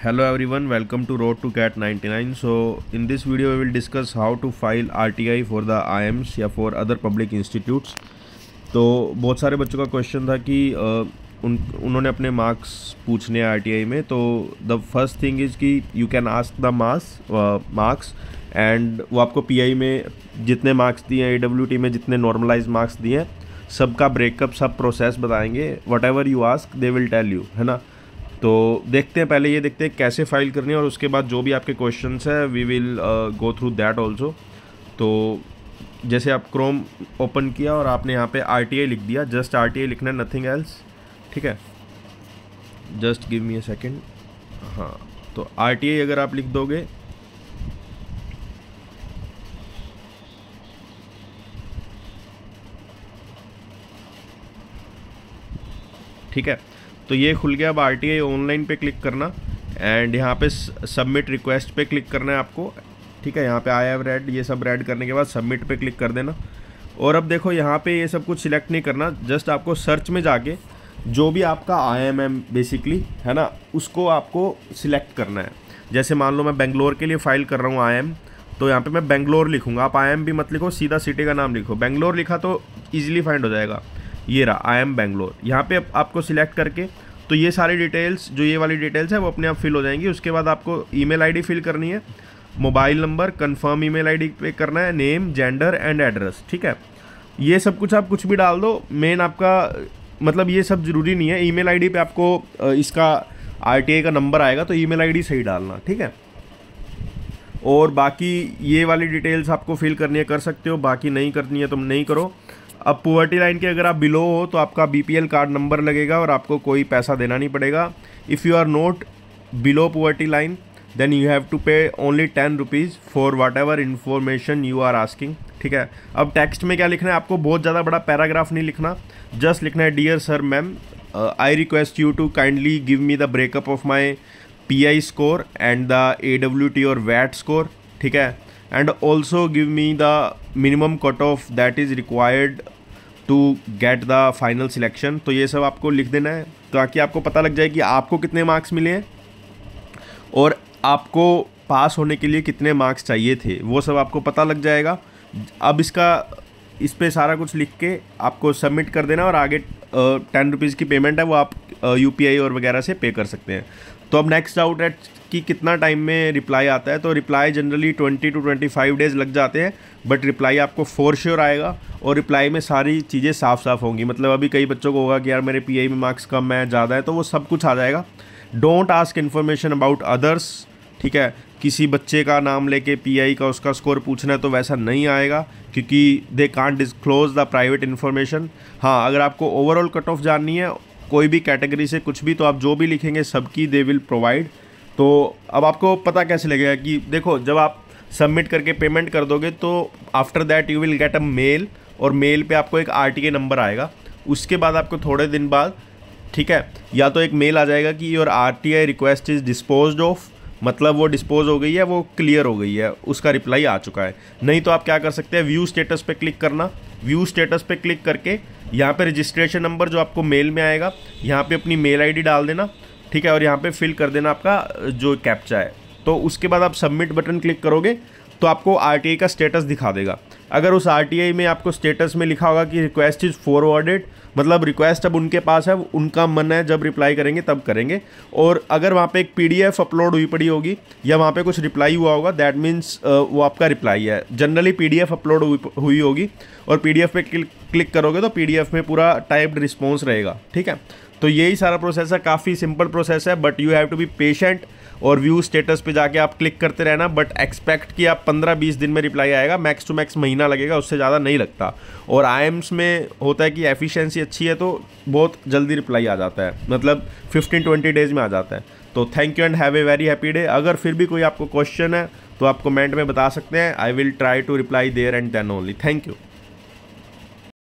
hello everyone welcome to road to cat 99 so in this video we will discuss how to file RTI for the AIIMS या for other public institutes तो बहुत सारे बच्चों का question था कि उन उन्होंने अपने मार्क्स पूछने हैं आर में तो द फर्स्ट थिंग इज़ कि you can ask the marks marks and वो आपको पी आई में जितने मार्क्स दिए हैं ए में जितने नॉर्मलाइज मार्क्स दिए हैं सबका ब्रेकअप सब प्रोसेस बताएंगे whatever you ask they will tell you है ना तो देखते हैं पहले ये देखते हैं कैसे फाइल करनी है और उसके बाद जो भी आपके क्वेश्चन है we will go through that also तो जैसे आप क्रोम ओपन किया और आपने यहाँ पे आर लिख दिया जस्ट आर लिखना नथिंग एल्स ठीक है just give me a second हाँ तो आर अगर आप लिख दोगे ठीक है तो ये खुल गया अब आर टी ऑनलाइन पे क्लिक करना एंड यहाँ पे सबमिट रिक्वेस्ट पे क्लिक करना है आपको ठीक है यहाँ पे आई हैव रेड ये सब रेड करने के बाद सबमिट पे क्लिक कर देना और अब देखो यहाँ पे ये सब कुछ सिलेक्ट नहीं करना जस्ट आपको सर्च में जाके जो भी आपका आई एम एम बेसिकली है ना उसको आपको सिलेक्ट करना है जैसे मान लो मैं बेंगलोर के लिए फ़ाइल कर रहा हूँ आई एम तो यहाँ पर मैं बेंगलोर लिखूँगा आप आई एम भी मत लिखो सीधा सिटी का नाम लिखो बेंगलोर लिखा तो ईजिली फाइंड हो जाएगा ये रहा आई एम बेंगलोर यहाँ पे आपको सिलेक्ट करके तो ये सारी डिटेल्स जो ये वाली डिटेल्स है वो अपने आप फिल हो जाएंगी उसके बाद आपको ई मेल फिल करनी है mobile number confirm email पे करना है नेम जेंडर एंड एड्रेस ठीक है ये सब कुछ आप कुछ भी डाल दो मेन आपका मतलब ये सब ज़रूरी नहीं है ईमेल आईडी पे आपको इसका आर का नंबर आएगा तो ईमेल आईडी सही डालना ठीक है और बाकी ये वाली डिटेल्स आपको फिल करनी है कर सकते हो बाकी नहीं करनी है तुम तो नहीं करो अब पोवर्टी लाइन के अगर आप बिलो हो तो आपका बी कार्ड नंबर लगेगा और आपको कोई पैसा देना नहीं पड़ेगा if you are not below poverty line then you have to pay only ten rupees for whatever information you are asking ठीक है अब टेक्स्ट में क्या लिखना है आपको बहुत ज़्यादा बड़ा पैराग्राफ नहीं लिखना जस्ट लिखना है dear sir ma'am I request you to kindly give me the breakup of my P I score and the A W T और वैट स्कोर ठीक है and also give me the minimum cutoff that is required to get the final selection तो ये सब आपको लिख देना है ताकि आपको पता लग जाए कि आपको कितने मार्क्स मिले हैं और आपको पास होने के लिए कितने मार्क्स चाहिए थे वो सब आपको पता लग जाएगा अब इसका इस पर सारा कुछ लिख के आपको सबमिट कर देना और आगे टेन रुपीज़ की पेमेंट है वो आप यू और वगैरह से पे कर सकते हैं तो अब नेक्स्ट डाउट है कि कितना टाइम में रिप्लाई आता है तो रिप्लाई जनरली 20 टू 25 डेज लग जाते हैं बट रिप्लाई आपको फोर श्योर आएगा और रिप्लाई में सारी चीज़ें साफ साफ होंगी मतलब अभी कई बच्चों को होगा कि यार मेरे पी में मार्क्स कम है ज़्यादा है तो वो सब कुछ आ जाएगा don't ask information about others ठीक है किसी बच्चे का नाम लेके पीआई का उसका स्कोर पूछना है तो वैसा नहीं आएगा क्योंकि they can't disclose the private information हाँ अगर आपको ओवरऑल कट ऑफ जाननी है कोई भी कैटेगरी से कुछ भी तो आप जो भी लिखेंगे सबकी दे विल प्रोवाइड तो अब आपको पता कैसे लगेगा कि देखो जब आप सबमिट करके पेमेंट कर दोगे तो after that you will get a mail और मेल पे आपको एक आर नंबर आएगा उसके बाद आपको थोड़े दिन बाद ठीक है या तो एक मेल आ जाएगा कि your R T I request is dispose off मतलब वो डिस्पोज हो गई है वो क्लियर हो गई है उसका रिप्लाई आ चुका है नहीं तो आप क्या कर सकते हैं व्यू स्टेटस पे क्लिक करना व्यू स्टेटस पे क्लिक करके यहाँ पे रजिस्ट्रेशन नंबर जो आपको मेल में आएगा यहाँ पे अपनी मेल आईडी डाल देना ठीक है और यहाँ पे फिल कर देना आपका जो कैप्चा है तो उसके बाद आप सबमिट बटन क्लिक करोगे तो आपको आर का स्टेटस दिखा देगा अगर उस आर में आपको स्टेटस में लिखा होगा कि रिक्वेस्ट इज़ फॉरवर्डेड मतलब रिक्वेस्ट अब उनके पास है उनका मन है जब रिप्लाई करेंगे तब करेंगे और अगर वहाँ पे एक पीडीएफ अपलोड हुई पड़ी होगी या वहाँ पे कुछ रिप्लाई हुआ होगा दैट मीन्स वो आपका रिप्लाई है जनरली पीडीएफ अपलोड हुई, हुई होगी और पीडीएफ पे क्लिक, क्लिक करोगे तो पीडीएफ में पूरा टाइप्ड रिस्पॉन्स रहेगा ठीक है तो यही सारा प्रोसेस है काफ़ी सिंपल प्रोसेस है but you have to be patient और व्यू स्टेटस पे जाके आप क्लिक करते रहना बट एक्सपेक्ट कि आप 15-20 दिन में रिप्लाई आएगा मैक्स टू मैक्स महीना लगेगा उससे ज़्यादा नहीं लगता और आई में होता है कि एफिशिएंसी अच्छी है तो बहुत जल्दी रिप्लाई आ जाता है मतलब 15-20 डेज में आ जाता है तो thank you and have a very happy day अगर फिर भी कोई आपको क्वेश्चन है तो आप कमेंट में बता सकते हैं I will try to reply there and then only thank you